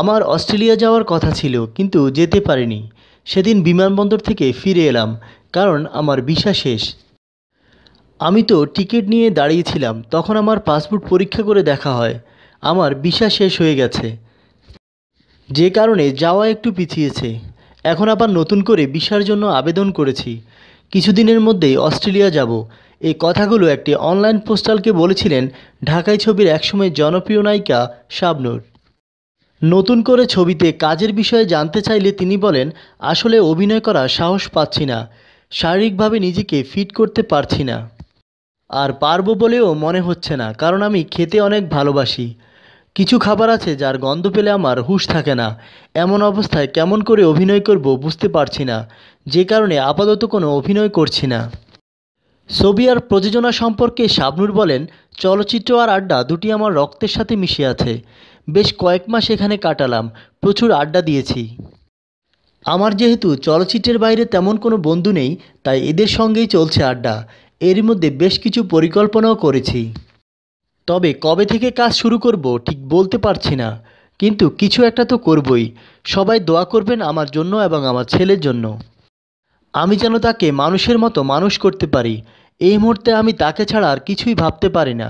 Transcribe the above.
আমার অস্ট্রেলিয়া যাওয়ার কথা ছিল কিন্তু যেতে পারিনি সেদিন বিমানবন্দর থেকে ফিরে এলাম কারণ আমার ভিসা শেষ আমি তো টিকিট নিয়ে দাঁড়িয়েছিলাম তখন আমার পাসপোর্ট পরীক্ষা করে দেখা হয় আমার ভিসা শেষ হয়ে গেছে যে কারণে যাওয়া একটু পিছিয়েছে এখন আবার নতুন করে ভিসার জন্য আবেদন করেছি কিছুদিনের মধ্যেই অস্ট্রেলিয়া যাব এই কথাগুলো একটি অনলাইন পোস্টালকে বলেছিলেন ঢাকাই ছবির একসময় জনপ্রিয় নায়িকা শাবনুর নতুন করে ছবিতে কাজের বিষয়ে জানতে চাইলে তিনি বলেন আসলে অভিনয় করা সাহস পাচ্ছি না শারীরিকভাবে নিজেকে ফিট করতে পারছি না আর পারবো বলেও মনে হচ্ছে না কারণ আমি খেতে অনেক ভালোবাসি কিছু খাবার আছে যার গন্ধ পেলে আমার হুশ থাকে না এমন অবস্থায় কেমন করে অভিনয় করব বুঝতে পারছি না যে কারণে আপাতত কোনো অভিনয় করছি না ছবি আর প্রযোজনা সম্পর্কে শাবনুর বলেন চলচ্চিত্র আর আড্ডা দুটি আমার রক্তের সাথে মিশে আছে বেশ কয়েক মাস এখানে কাটালাম প্রচুর আড্ডা দিয়েছি আমার যেহেতু চলচ্চিত্রের বাইরে তেমন কোনো বন্ধু নেই তাই এদের সঙ্গেই চলছে আড্ডা এর মধ্যে বেশ কিছু পরিকল্পনাও করেছি তবে কবে থেকে কাজ শুরু করব ঠিক বলতে পারছি না কিন্তু কিছু একটা তো করবই সবাই দোয়া করবেন আমার জন্য এবং আমার ছেলের জন্য আমি যেন তাকে মানুষের মতো মানুষ করতে পারি এই মুহূর্তে আমি তাকে ছাড়া আর কিছুই ভাবতে পারি না